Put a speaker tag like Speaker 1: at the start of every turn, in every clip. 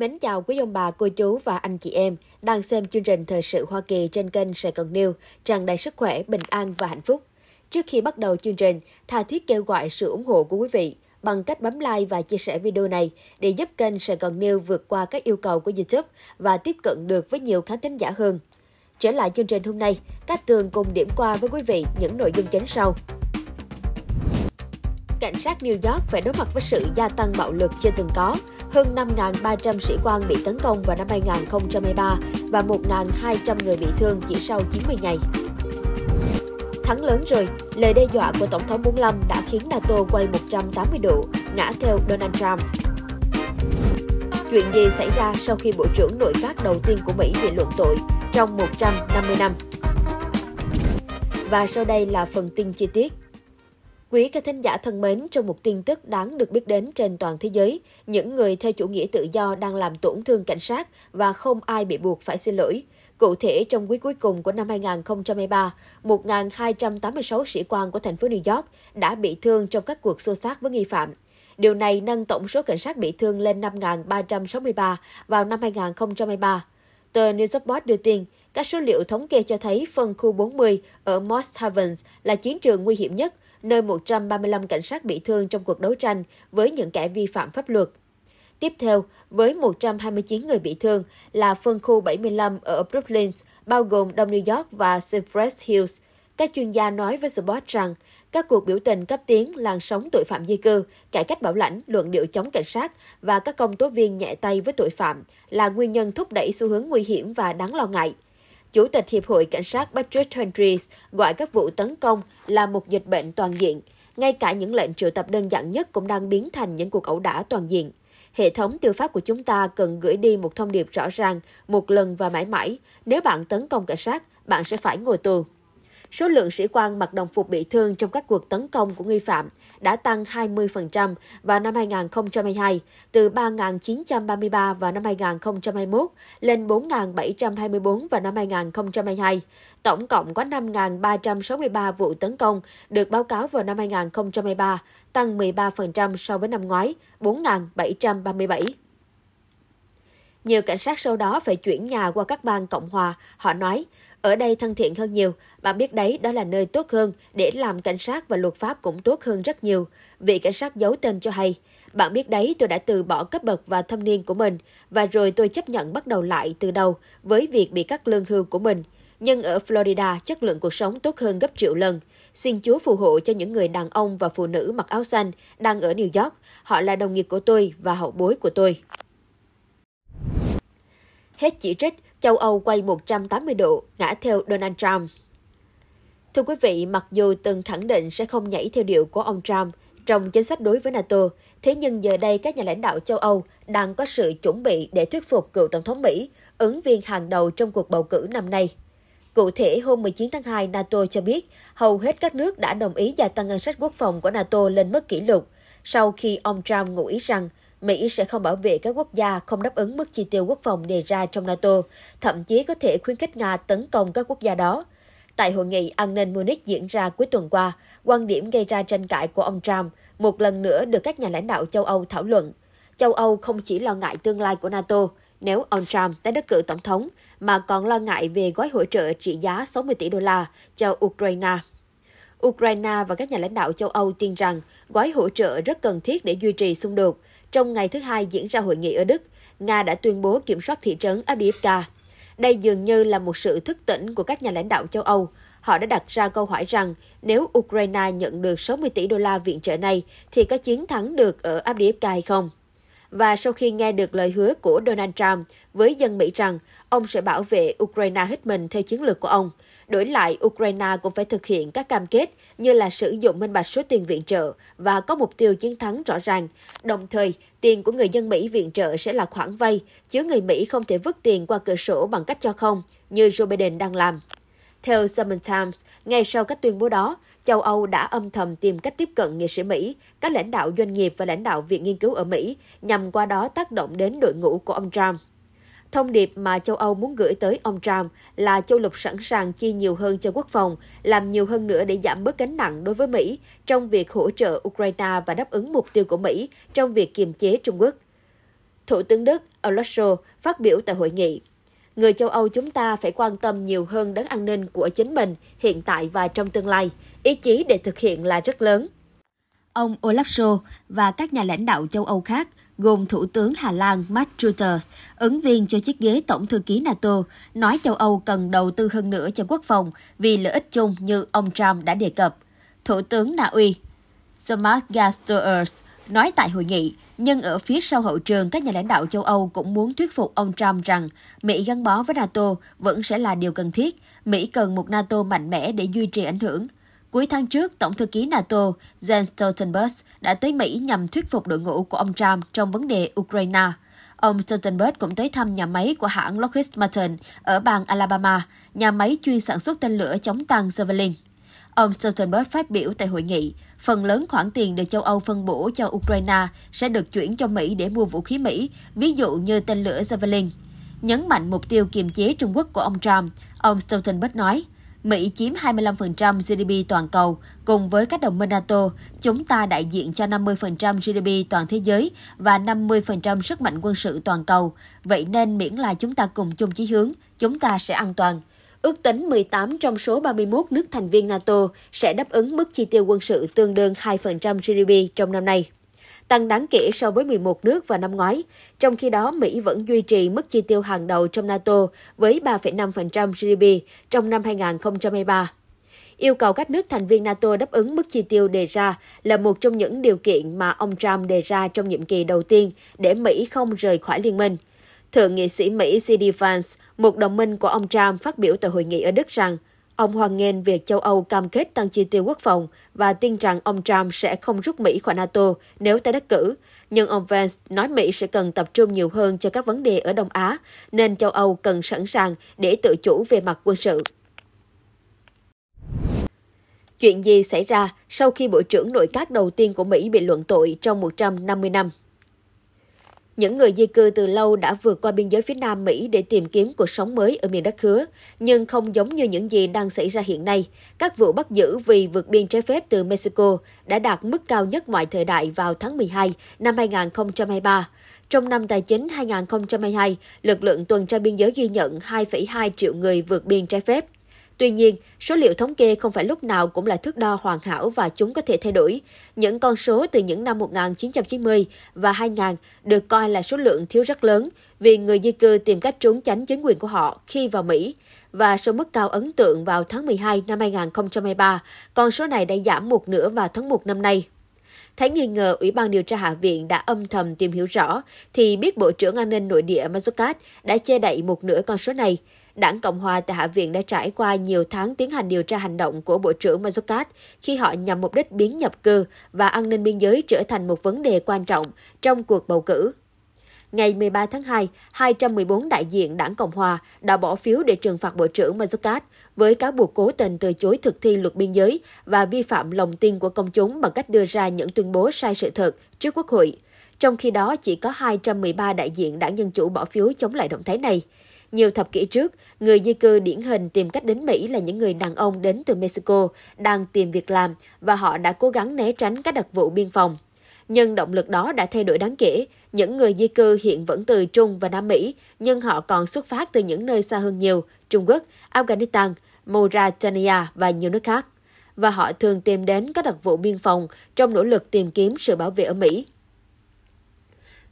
Speaker 1: Mến chào quý ông bà, cô chú và anh chị em đang xem chương trình Thời sự Hoa Kỳ trên kênh Sài Gòn News, tràn đầy sức khỏe, bình an và hạnh phúc. Trước khi bắt đầu chương trình, tha thiết kêu gọi sự ủng hộ của quý vị bằng cách bấm like và chia sẻ video này để giúp kênh Sài Gòn News vượt qua các yêu cầu của YouTube và tiếp cận được với nhiều khán thính giả hơn. Trở lại chương trình hôm nay, các tường cùng điểm qua với quý vị những nội dung chính sau cảnh sát New York phải đối mặt với sự gia tăng bạo lực chưa từng có hơn 5.300 sĩ quan bị tấn công vào năm 2023 và 1.200 người bị thương chỉ sau 90 ngày. Thắng lớn rồi, lời đe dọa của Tổng thống 45 đã khiến NATO quay 180 độ, ngã theo Donald Trump. Chuyện gì xảy ra sau khi Bộ trưởng Nội các đầu tiên của Mỹ bị luận tội trong 150 năm? Và sau đây là phần tin chi tiết. Quý khán thính giả thân mến, trong một tin tức đáng được biết đến trên toàn thế giới, những người theo chủ nghĩa tự do đang làm tổn thương cảnh sát và không ai bị buộc phải xin lỗi. Cụ thể, trong quý cuối cùng của năm 2023, 1.286 sĩ quan của thành phố New York đã bị thương trong các cuộc xô xát với nghi phạm. Điều này nâng tổng số cảnh sát bị thương lên 5.363 vào năm 2023. Tờ New York Post đưa tin, các số liệu thống kê cho thấy phân khu 40 ở Moss Havens là chiến trường nguy hiểm nhất – nơi 135 cảnh sát bị thương trong cuộc đấu tranh với những kẻ vi phạm pháp luật. Tiếp theo, với 129 người bị thương là phân khu 75 ở Brooklyn, bao gồm Đông New York và Cypress Hills. Các chuyên gia nói với Sport rằng các cuộc biểu tình cấp tiến làn sóng tội phạm di cư, cải cách bảo lãnh, luận điệu chống cảnh sát và các công tố viên nhẹ tay với tội phạm là nguyên nhân thúc đẩy xu hướng nguy hiểm và đáng lo ngại. Chủ tịch Hiệp hội Cảnh sát Patrick Hendricks gọi các vụ tấn công là một dịch bệnh toàn diện. Ngay cả những lệnh triệu tập đơn giản nhất cũng đang biến thành những cuộc ẩu đả toàn diện. Hệ thống tư pháp của chúng ta cần gửi đi một thông điệp rõ ràng, một lần và mãi mãi. Nếu bạn tấn công cảnh sát, bạn sẽ phải ngồi tù. Số lượng sĩ quan mặc đồng phục bị thương trong các cuộc tấn công của nghi phạm đã tăng 20% vào năm 2022, từ 3.933 vào năm 2021 lên 4.724 vào năm 2022. Tổng cộng có 5.363 vụ tấn công được báo cáo vào năm 2023, tăng 13% so với năm ngoái, 4.737. Nhiều cảnh sát sau đó phải chuyển nhà qua các bang Cộng Hòa, họ nói. Ở đây thân thiện hơn nhiều, bạn biết đấy đó là nơi tốt hơn để làm cảnh sát và luật pháp cũng tốt hơn rất nhiều. Vị cảnh sát giấu tên cho hay, bạn biết đấy tôi đã từ bỏ cấp bậc và thâm niên của mình và rồi tôi chấp nhận bắt đầu lại từ đầu với việc bị cắt lương hưu của mình. Nhưng ở Florida, chất lượng cuộc sống tốt hơn gấp triệu lần. Xin Chúa phù hộ cho những người đàn ông và phụ nữ mặc áo xanh đang ở New York. Họ là đồng nghiệp của tôi và hậu bối của tôi hết chỉ trích, châu Âu quay 180 độ, ngã theo Donald Trump. Thưa quý vị, mặc dù từng khẳng định sẽ không nhảy theo điệu của ông Trump trong chính sách đối với NATO, thế nhưng giờ đây các nhà lãnh đạo châu Âu đang có sự chuẩn bị để thuyết phục cựu Tổng thống Mỹ, ứng viên hàng đầu trong cuộc bầu cử năm nay. Cụ thể, hôm 19 tháng 2, NATO cho biết hầu hết các nước đã đồng ý gia tăng ngân sách quốc phòng của NATO lên mức kỷ lục, sau khi ông Trump ngụ ý rằng Mỹ sẽ không bảo vệ các quốc gia không đáp ứng mức chi tiêu quốc phòng đề ra trong NATO, thậm chí có thể khuyến khích Nga tấn công các quốc gia đó. Tại hội nghị an ninh Munich diễn ra cuối tuần qua, quan điểm gây ra tranh cãi của ông Trump một lần nữa được các nhà lãnh đạo châu Âu thảo luận. Châu Âu không chỉ lo ngại tương lai của NATO nếu ông Trump tái đắc cử tổng thống, mà còn lo ngại về gói hỗ trợ trị giá 60 tỷ đô la cho Ukraine. Ukraine và các nhà lãnh đạo châu Âu tin rằng gói hỗ trợ rất cần thiết để duy trì xung đột, trong ngày thứ hai diễn ra hội nghị ở Đức, Nga đã tuyên bố kiểm soát thị trấn Abdiivka. Đây dường như là một sự thức tỉnh của các nhà lãnh đạo châu Âu. Họ đã đặt ra câu hỏi rằng nếu Ukraine nhận được 60 tỷ đô la viện trợ này thì có chiến thắng được ở Abdiivka hay không? Và sau khi nghe được lời hứa của Donald Trump với dân Mỹ rằng ông sẽ bảo vệ Ukraine hết mình theo chiến lược của ông, Đổi lại, Ukraine cũng phải thực hiện các cam kết như là sử dụng minh bạch số tiền viện trợ và có mục tiêu chiến thắng rõ ràng. Đồng thời, tiền của người dân Mỹ viện trợ sẽ là khoản vay, chứ người Mỹ không thể vứt tiền qua cửa sổ bằng cách cho không, như Joe Biden đang làm. Theo Summon Times, ngay sau các tuyên bố đó, châu Âu đã âm thầm tìm cách tiếp cận nghệ sĩ Mỹ, các lãnh đạo doanh nghiệp và lãnh đạo viện nghiên cứu ở Mỹ, nhằm qua đó tác động đến đội ngũ của ông Trump. Thông điệp mà châu Âu muốn gửi tới ông Trump là châu Lục sẵn sàng chi nhiều hơn cho quốc phòng, làm nhiều hơn nữa để giảm bớt gánh nặng đối với Mỹ trong việc hỗ trợ Ukraine và đáp ứng mục tiêu của Mỹ trong việc kiềm chế Trung Quốc. Thủ tướng Đức Olaf phát biểu tại hội nghị, người châu Âu chúng ta phải quan tâm nhiều hơn đến an ninh của chính mình hiện tại và trong tương lai. Ý chí để thực hiện là rất lớn. Ông Olaf Scholz và các nhà lãnh đạo châu Âu khác gồm Thủ tướng Hà Lan Mark Rutte, ứng viên cho chiếc ghế Tổng thư ký NATO, nói châu Âu cần đầu tư hơn nữa cho quốc phòng vì lợi ích chung như ông Trump đã đề cập. Thủ tướng Na Uy Thomas Gastoers nói tại hội nghị, nhưng ở phía sau hậu trường các nhà lãnh đạo châu Âu cũng muốn thuyết phục ông Trump rằng Mỹ gắn bó với NATO vẫn sẽ là điều cần thiết, Mỹ cần một NATO mạnh mẽ để duy trì ảnh hưởng. Cuối tháng trước, Tổng thư ký NATO Jens Stoltenberg đã tới Mỹ nhằm thuyết phục đội ngũ của ông Trump trong vấn đề Ukraine. Ông Stoltenberg cũng tới thăm nhà máy của hãng Lockheed Martin ở bang Alabama, nhà máy chuyên sản xuất tên lửa chống tăng Javelin. Ông Stoltenberg phát biểu tại hội nghị, phần lớn khoản tiền được châu Âu phân bổ cho Ukraine sẽ được chuyển cho Mỹ để mua vũ khí Mỹ, ví dụ như tên lửa Javelin. Nhấn mạnh mục tiêu kiềm chế Trung Quốc của ông Trump, ông Stoltenberg nói, Mỹ chiếm 25% GDP toàn cầu, cùng với các đồng minh NATO, chúng ta đại diện cho 50% GDP toàn thế giới và 50% sức mạnh quân sự toàn cầu. Vậy nên miễn là chúng ta cùng chung chí hướng, chúng ta sẽ an toàn. Ước tính 18 trong số 31 nước thành viên NATO sẽ đáp ứng mức chi tiêu quân sự tương đương 2% GDP trong năm nay tăng đáng kể so với 11 nước vào năm ngoái. Trong khi đó, Mỹ vẫn duy trì mức chi tiêu hàng đầu trong NATO với 3,5% GDP trong năm 2023 yêu cầu các nước thành viên NATO đáp ứng mức chi tiêu đề ra là một trong những điều kiện mà ông Trump đề ra trong nhiệm kỳ đầu tiên để Mỹ không rời khỏi liên minh. Thượng nghị sĩ Mỹ C.D. Vance, một đồng minh của ông Trump, phát biểu tại hội nghị ở Đức rằng Ông hoan nghênh việc châu Âu cam kết tăng chi tiêu quốc phòng và tin rằng ông Trump sẽ không rút Mỹ khỏi NATO nếu tái đắc cử. Nhưng ông Vance nói Mỹ sẽ cần tập trung nhiều hơn cho các vấn đề ở Đông Á, nên châu Âu cần sẵn sàng để tự chủ về mặt quân sự. Chuyện gì xảy ra sau khi Bộ trưởng Nội các đầu tiên của Mỹ bị luận tội trong 150 năm? Những người di cư từ lâu đã vượt qua biên giới phía Nam Mỹ để tìm kiếm cuộc sống mới ở miền đất hứa, nhưng không giống như những gì đang xảy ra hiện nay. Các vụ bắt giữ vì vượt biên trái phép từ Mexico đã đạt mức cao nhất mọi thời đại vào tháng 12 năm 2023. Trong năm tài chính 2022, lực lượng tuần tra biên giới ghi nhận 2,2 triệu người vượt biên trái phép. Tuy nhiên, số liệu thống kê không phải lúc nào cũng là thước đo hoàn hảo và chúng có thể thay đổi. Những con số từ những năm 1990 và 2000 được coi là số lượng thiếu rất lớn vì người di cư tìm cách trốn tránh chính quyền của họ khi vào Mỹ. Và số mức cao ấn tượng vào tháng 12 năm 2023, con số này đã giảm một nửa vào tháng 1 năm nay. Thấy nghi ngờ Ủy ban điều tra Hạ viện đã âm thầm tìm hiểu rõ, thì biết Bộ trưởng An ninh Nội địa Mazukat đã che đậy một nửa con số này. Đảng Cộng hòa tại Hạ viện đã trải qua nhiều tháng tiến hành điều tra hành động của Bộ trưởng Mazukat khi họ nhằm mục đích biến nhập cư và an ninh biên giới trở thành một vấn đề quan trọng trong cuộc bầu cử. Ngày 13 tháng 2, 214 đại diện Đảng Cộng hòa đã bỏ phiếu để trừng phạt Bộ trưởng Mazukat với cáo buộc cố tình từ chối thực thi luật biên giới và vi phạm lòng tin của công chúng bằng cách đưa ra những tuyên bố sai sự thật trước Quốc hội. Trong khi đó, chỉ có 213 đại diện Đảng Dân Chủ bỏ phiếu chống lại động thái này. Nhiều thập kỷ trước, người di cư điển hình tìm cách đến Mỹ là những người đàn ông đến từ Mexico đang tìm việc làm và họ đã cố gắng né tránh các đặc vụ biên phòng. Nhưng động lực đó đã thay đổi đáng kể. Những người di cư hiện vẫn từ Trung và Nam Mỹ, nhưng họ còn xuất phát từ những nơi xa hơn nhiều, Trung Quốc, Afghanistan, Mauritania và nhiều nước khác. Và họ thường tìm đến các đặc vụ biên phòng trong nỗ lực tìm kiếm sự bảo vệ ở Mỹ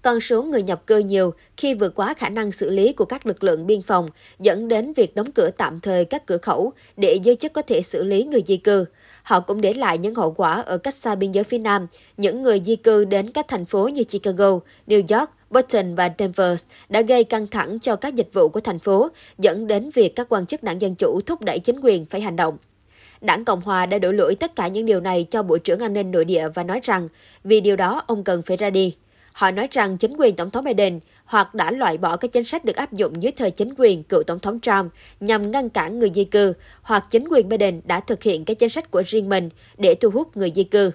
Speaker 1: con số người nhập cư nhiều khi vượt quá khả năng xử lý của các lực lượng biên phòng, dẫn đến việc đóng cửa tạm thời các cửa khẩu để giới chức có thể xử lý người di cư. Họ cũng để lại những hậu quả ở cách xa biên giới phía Nam. Những người di cư đến các thành phố như Chicago, New York, Boston và Denver đã gây căng thẳng cho các dịch vụ của thành phố, dẫn đến việc các quan chức đảng Dân Chủ thúc đẩy chính quyền phải hành động. Đảng Cộng Hòa đã đổ lỗi tất cả những điều này cho Bộ trưởng An ninh Nội địa và nói rằng vì điều đó ông cần phải ra đi. Họ nói rằng chính quyền Tổng thống Biden hoặc đã loại bỏ các chính sách được áp dụng dưới thời chính quyền cựu Tổng thống Trump nhằm ngăn cản người di cư, hoặc chính quyền Biden đã thực hiện các chính sách của riêng mình để thu hút người di cư.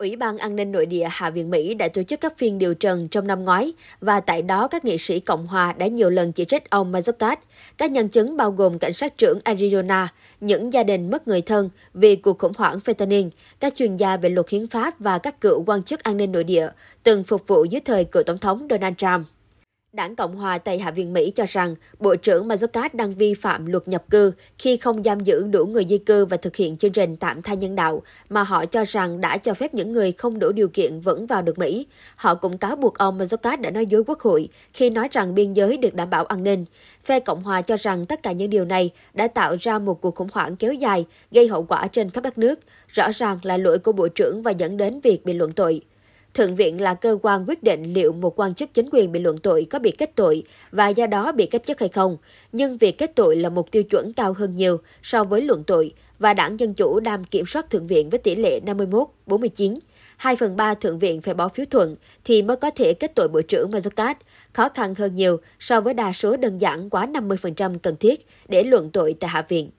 Speaker 1: Ủy ban An ninh Nội địa Hạ viện Mỹ đã tổ chức các phiên điều trần trong năm ngoái và tại đó các nghị sĩ Cộng hòa đã nhiều lần chỉ trích ông Mazzoccat. Các nhân chứng bao gồm cảnh sát trưởng Arizona, những gia đình mất người thân vì cuộc khủng hoảng fentanyl, các chuyên gia về luật hiến pháp và các cựu quan chức an ninh nội địa từng phục vụ dưới thời cựu tổng thống Donald Trump. Đảng Cộng hòa tại Hạ viện Mỹ cho rằng Bộ trưởng Mazukat đang vi phạm luật nhập cư khi không giam giữ đủ người di cư và thực hiện chương trình tạm tha nhân đạo mà họ cho rằng đã cho phép những người không đủ điều kiện vẫn vào được Mỹ. Họ cũng cáo buộc ông Mazukat đã nói dối quốc hội khi nói rằng biên giới được đảm bảo an ninh. Phe Cộng hòa cho rằng tất cả những điều này đã tạo ra một cuộc khủng hoảng kéo dài, gây hậu quả trên khắp đất nước, rõ ràng là lỗi của Bộ trưởng và dẫn đến việc bị luận tội. Thượng viện là cơ quan quyết định liệu một quan chức chính quyền bị luận tội có bị kết tội và do đó bị cách chức hay không. Nhưng việc kết tội là một tiêu chuẩn cao hơn nhiều so với luận tội và đảng Dân Chủ đang kiểm soát Thượng viện với tỷ lệ 51-49. 2 phần 3 Thượng viện phải bỏ phiếu thuận thì mới có thể kết tội Bộ trưởng Mazukat, khó khăn hơn nhiều so với đa số đơn giản quá 50% cần thiết để luận tội tại Hạ viện.